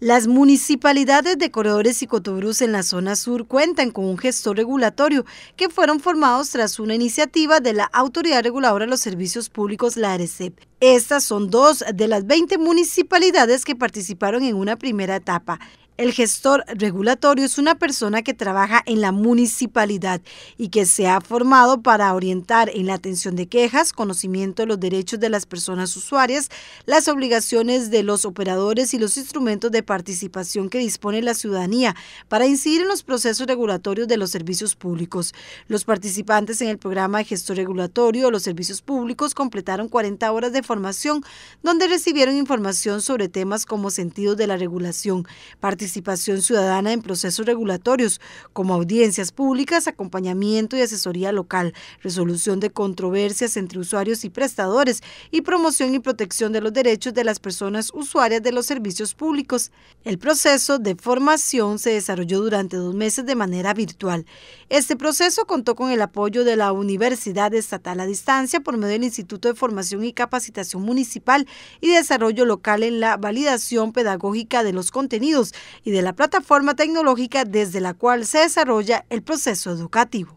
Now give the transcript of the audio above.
Las municipalidades de Corredores y Cotobruz en la zona sur cuentan con un gestor regulatorio que fueron formados tras una iniciativa de la Autoridad Reguladora de los Servicios Públicos, la ARECEP. Estas son dos de las 20 municipalidades que participaron en una primera etapa. El gestor regulatorio es una persona que trabaja en la municipalidad y que se ha formado para orientar en la atención de quejas, conocimiento de los derechos de las personas usuarias, las obligaciones de los operadores y los instrumentos de participación que dispone la ciudadanía para incidir en los procesos regulatorios de los servicios públicos. Los participantes en el programa de gestor regulatorio de los servicios públicos completaron 40 horas de formación donde recibieron información sobre temas como sentido de la regulación, participación ciudadana en procesos regulatorios, como audiencias públicas, acompañamiento y asesoría local, resolución de controversias entre usuarios y prestadores y promoción y protección de los derechos de las personas usuarias de los servicios públicos. El proceso de formación se desarrolló durante dos meses de manera virtual. Este proceso contó con el apoyo de la Universidad Estatal a Distancia por medio del Instituto de Formación y Capacitación Municipal y Desarrollo Local en la validación pedagógica de los contenidos, y de la plataforma tecnológica desde la cual se desarrolla el proceso educativo.